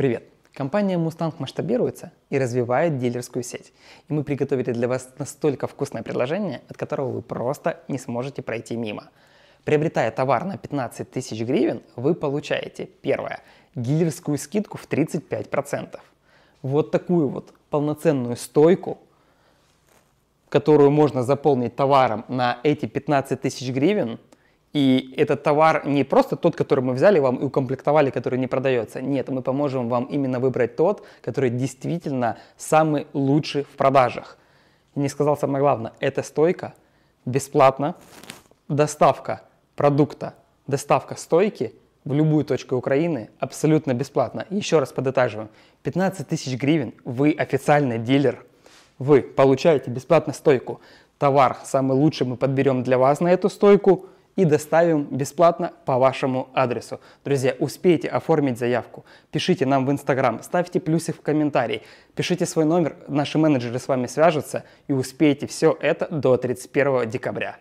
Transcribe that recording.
Привет! Компания Mustang масштабируется и развивает дилерскую сеть. И мы приготовили для вас настолько вкусное предложение, от которого вы просто не сможете пройти мимо. Приобретая товар на 15 тысяч гривен, вы получаете, первое, дилерскую скидку в 35%. Вот такую вот полноценную стойку, которую можно заполнить товаром на эти 15 тысяч гривен – и этот товар не просто тот, который мы взяли вам и укомплектовали, который не продается. Нет, мы поможем вам именно выбрать тот, который действительно самый лучший в продажах. И не сказал самое главное, это стойка бесплатно, доставка продукта, доставка стойки в любую точку Украины абсолютно бесплатно. Еще раз подытаживаем, 15 тысяч гривен вы официальный дилер, вы получаете бесплатно стойку. Товар самый лучший мы подберем для вас на эту стойку – и доставим бесплатно по вашему адресу. Друзья, успейте оформить заявку, пишите нам в Инстаграм, ставьте плюсы в комментарии, пишите свой номер, наши менеджеры с вами свяжутся и успейте все это до 31 декабря.